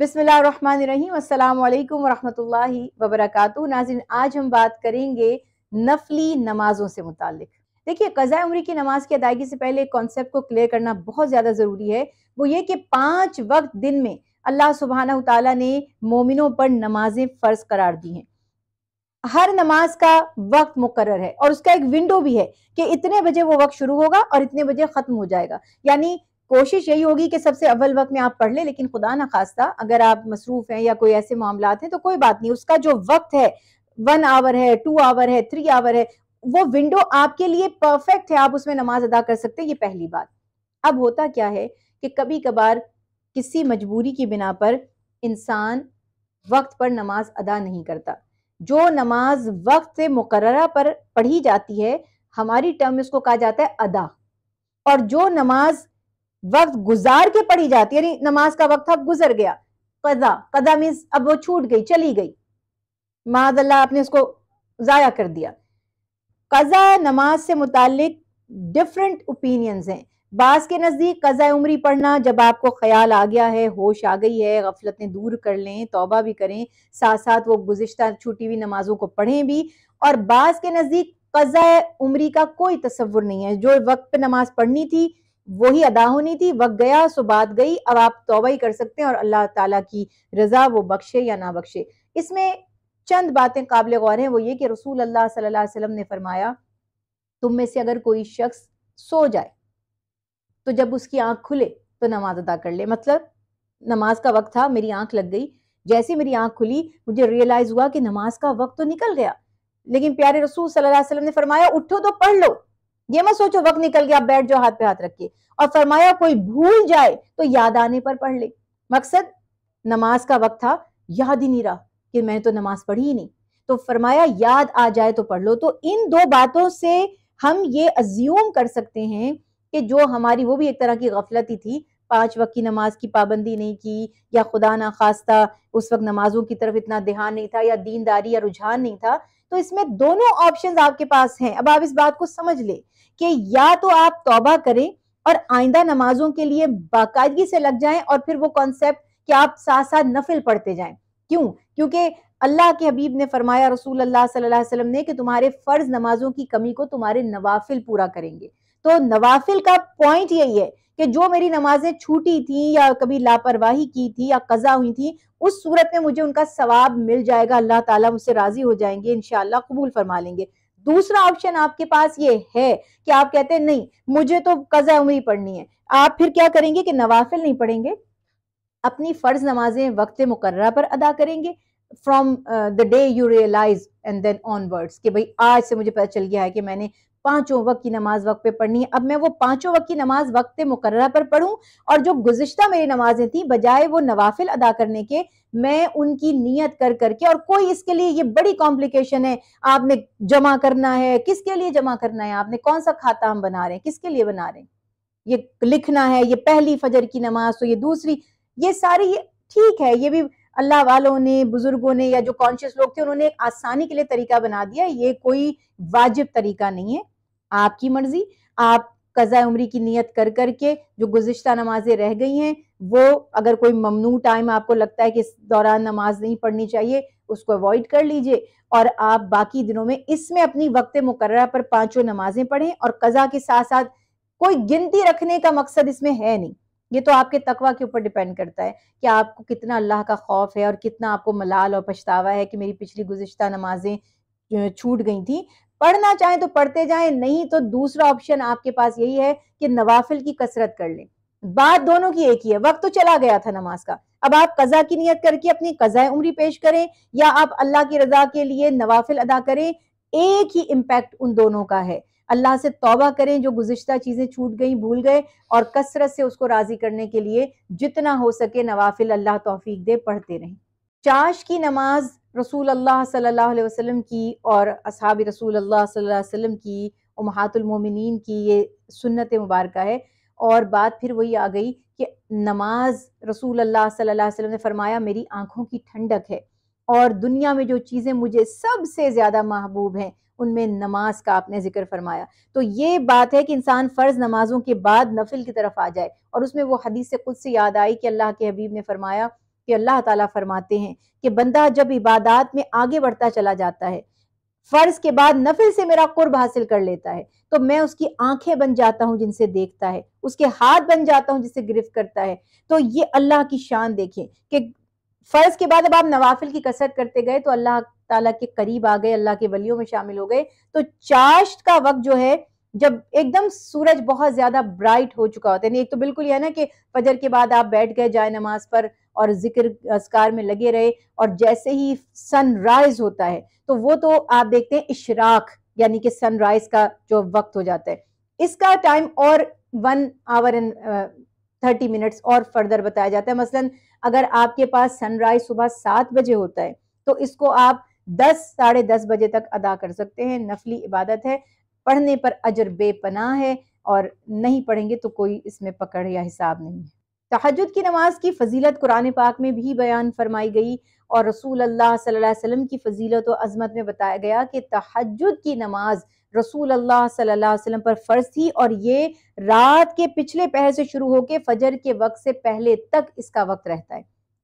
بسم اللہ الرحمن الرحیم السلام علیکم ورحمۃ اللہ وبرکاتہ ناظرین آج ہم بات کریں گے نفلی نمازوں سے متعلق دیکھیے قضاء عمری کی نماز کی ادائیگی سے پہلے کانسیپٹ کو کلیئر کرنا بہت زیادہ ضروری ہے وہ یہ کہ پانچ وقت دن میں اللہ سبحانہ تعالیٰ نے مومنوں پر نمازیں فرض قرار دی ہیں ہر نماز کا وقت مقرر ہے اور اس کا ایک ونڈو بھی ہے کہ اتنے بجے وہ وقت شروع ہوگا اور اتنے بجے ختم ہو جائے گا یعنی کوشش یہی ہوگی کہ سب سے اول وقت میں آپ پڑھ لیں لیکن خدا نخواستہ اگر آپ مصروف ہیں یا کوئی ایسے معاملات ہیں تو کوئی بات نہیں اس کا جو وقت ہے ٹو آور ہے تھری آور ہے وہ ونڈو آپ کے لیے پرفیکٹ ہے آپ اس میں نماز ادا کر سکتے یہ پہلی بات اب ہوتا کیا ہے کہ کبھی کبھار کسی مجبوری کی بنا پر انسان وقت پر نماز ادا نہیں کرتا جو نماز وقت سے مقررہ پر پڑھی جاتی ہے ہماری ٹرم اس کو کہا جاتا ہے ادا اور جو نماز وقت گزار کے پڑھی جاتی یعنی نماز کا وقت اب گزر گیا قضا قضا مینس اب وہ چھوٹ گئی چلی گئی معاذ اللہ آپ نے اس کو ضائع کر دیا قضا نماز سے متعلق ڈفرینٹ اوپینینز ہیں بعض کے نزدیک قضا عمری پڑھنا جب آپ کو خیال آ گیا ہے ہوش آ گئی ہے غفلتیں دور کر لیں توبہ بھی کریں ساتھ ساتھ وہ گزشتہ چھوٹی ہوئی نمازوں کو پڑھیں بھی اور بعض کے نزدیک قضا عمری کا کوئی تصور نہیں ہے جو وقت پہ نماز پڑھنی تھی وہی ادا ہونی تھی وقت گیا سو بات گئی اب آپ توبہ ہی کر سکتے ہیں اور اللہ تعالیٰ کی رضا وہ بخشے یا نہ بخشے اس میں چند باتیں قابل غور ہیں وہ یہ کہ رسول اللہ صلی اللہ علیہ وسلم نے فرمایا تم میں سے اگر کوئی شخص سو جائے تو جب اس کی آنکھ کھلے تو نماز ادا کر لے مطلب نماز کا وقت تھا میری آنکھ لگ گئی جیسے میری آنکھ کھلی مجھے ریئلائز ہوا کہ نماز کا وقت تو نکل گیا لیکن پیارے رسول صلی اللہ علیہ وسلم نے فرمایا اٹھو تو پڑھ لو یہ میں سوچو وقت نکل گیا بیٹھ جاؤ ہاتھ پہ ہاتھ رکھیے اور فرمایا کوئی بھول جائے تو یاد آنے پر پڑھ لے مقصد نماز کا وقت تھا یاد ہی نہیں رہا کہ میں تو نماز پڑھی ہی نہیں تو فرمایا یاد آ جائے تو پڑھ لو تو ان دو باتوں سے ہم یہ ازیوم کر سکتے ہیں کہ جو ہماری وہ بھی ایک طرح کی غفلتی تھی پانچ وقت کی نماز کی پابندی نہیں کی یا خدا ناخواستہ اس وقت نمازوں کی طرف اتنا دھیان نہیں تھا یا دین داری یا رجحان نہیں تھا تو اس میں دونوں آپشن آپ کے پاس ہیں اب آپ اس بات کو سمجھ لیں کہ یا تو آپ توبہ کریں اور آئندہ نمازوں کے لیے باقاعدگی سے لگ جائیں اور پھر وہ کانسیپٹ کہ آپ ساتھ ساتھ نفل پڑھتے جائیں کیوں کیونکہ اللہ کے حبیب نے فرمایا رسول اللہ صلی اللہ علیہ وسلم نے کہ تمہارے فرض نمازوں کی کمی کو تمہارے نوافل پورا کریں گے تو نوافل کا پوائنٹ یہی ہے کہ جو میری نمازیں چھوٹی تھیں یا کبھی لاپرواہی کی تھی یا قضا ہوئی تھی اس صورت میں مجھے ان کا ثواب مل جائے گا اللہ تعالیٰ مجھ سے راضی ہو جائیں گے انشاءاللہ قبول فرما لیں گے دوسرا آپشن آپ کے پاس یہ ہے کہ آپ کہتے ہیں نہیں مجھے تو قضا عمری پڑھنی ہے آپ پھر کیا کریں گے کہ نوافل نہیں پڑھیں گے اپنی فرض نمازیں وقت مقررہ پر ادا کریں گے from the day you realize and then on words کہ بھائی آج سے مجھے پتہ چل گیا ہے کہ میں نے پانچوں وقت کی نماز وقت پہ پڑھنی ہے اب میں وہ پانچوں وقت کی نماز وقت مقررہ پر پڑھوں اور جو گزشتہ میری نمازیں تھیں بجائے وہ نوافل ادا کرنے کے میں ان کی نیت کر کر کے اور کوئی اس کے لیے یہ بڑی کمپلیکیشن ہے آپ نے جمع کرنا ہے کس کے لیے جمع کرنا ہے آپ نے کون سا کھاتا ہم بنا رہے ہیں کس کے لیے بنا رہے ہیں یہ لکھنا ہے یہ پہلی فجر کی نماز تو یہ دوسری یہ ساری ٹھیک ہے یہ بھی اللہ والوں نے بزرگوں نے یا جو کانشیس لوگ تھے انہوں نے ایک آسانی کے لیے طریقہ بنا دیا یہ کوئی واجب طریقہ نہیں ہے آپ کی مرضی آپ قضاء عمری کی نیت کر کر کے جو گزشتہ نمازیں رہ گئی ہیں وہ اگر کوئی ممنوع ٹائم آپ کو لگتا ہے کہ اس دوران نماز نہیں پڑھنی چاہیے اس کو اوائڈ کر لیجئے اور آپ باقی دنوں میں اس میں اپنی وقت مقررہ پر پانچوں نمازیں پڑھیں اور قضا کے ساتھ ساتھ کوئی گنتی رکھنے کا مقصد اس میں ہے نہیں یہ تو آپ کے تقوی کے اوپر ڈیپینڈ کرتا ہے کہ آپ کو کتنا اللہ کا خوف ہے اور کتنا آپ کو ملال اور پچھتاوا ہے کہ میری پچھلی گزشتہ نمازیں چھوٹ گئی تھیں پڑھنا چاہیں تو پڑھتے جائیں نہیں تو دوسرا آپشن آپ کے پاس یہی ہے کہ نوافل کی کثرت کر لیں بات دونوں کی ایک ہی ہے وقت تو چلا گیا تھا نماز کا اب آپ قضا کی نیت کر کے اپنی قضاء عمری پیش کریں یا آپ اللہ کی رضا کے لیے نوافل ادا کریں ایک ہی امپیکٹ ان دونوں کا ہے اللہ سے توبہ کریں جو گزشتہ چیزیں چھوٹ گئیں بھول گئے اور کثرت سے اس کو راضی کرنے کے لیے جتنا ہو سکے نوافل اللہ توفیق دے پڑھتے رہیں چاش کی نماز رسول اللہ صلی اللہ علیہ وسلم کی اور اصحاب رسول اللہ اللہ صلی امہات المومنین کی یہ سنت مبارکہ ہے اور بات پھر وہی آ گئی کہ نماز رسول اللہ صلی اللہ علیہ وسلم نے فرمایا میری آنکھوں کی ٹھنڈک ہے اور دنیا میں جو چیزیں مجھے سب سے زیادہ محبوب ہیں ان میں نماز کا آپ نے ذکر فرمایا تو یہ بات ہے کہ انسان فرض نمازوں کے بعد نفل کی طرف آ جائے اور اس میں وہ حدیث سے خود سے یاد آئی کہ اللہ کے حبیب نے فرمایا کہ اللہ تعالیٰ فرماتے ہیں کہ بندہ جب عبادات میں آگے بڑھتا چلا جاتا ہے فرض کے بعد نفل سے میرا قرب حاصل کر لیتا ہے تو میں اس کی آنکھیں بن جاتا ہوں جن سے دیکھتا ہے اس کے ہاتھ بن جاتا ہوں جسے گرفت کرتا ہے تو یہ اللہ کی شان دیکھیں کہ فرض کے بعد اب آپ نوافل کی کثرت کرتے گئے تو اللہ تعالیٰ کے قریب آ گئے اللہ کے ولیوں میں شامل ہو گئے تو چاشت کا وقت جو ہے جب ایک دم سورج بہت زیادہ برائٹ ہو چکا ہوتا ہے یعنی ایک تو بالکل یہ ہے نا کہ فجر کے بعد آپ بیٹھ گئے جائے نماز پر اور اور ذکر اذکار میں لگے رہے جیسے ہی سن رائز ہوتا ہے تو وہ تو آپ دیکھتے ہیں اشراق یعنی کہ سن رائز کا جو وقت ہو جاتا ہے اس کا ٹائم اور one uh, hour in thirty minutes اور فردر بتایا جاتا ہے مثلا اگر آپ کے پاس سن رائز صبح سات بجے ہوتا ہے تو اس کو آپ دس ساڑھے دس بجے تک ادا کر سکتے ہیں نفلی عبادت ہے پڑھنے پر اجر بے پناہ ہے اور نہیں پڑھیں گے تو کوئی اس میں پکڑ یا حساب نہیں ہے تحجد کی نماز کی فضیلت قرآن پاک میں بھی بیان فرمائی گئی اور رسول اللہ صلی اللہ علیہ وسلم کی فضیلت و عظمت میں بتایا گیا کہ تحجد کی نماز رسول اللہ صلی اللہ علیہ وسلم پر فرض تھی اور یہ رات کے پچھلے پہر سے شروع ہو کے فجر کے وقت سے پہلے تک اس کا وقت رہتا ہے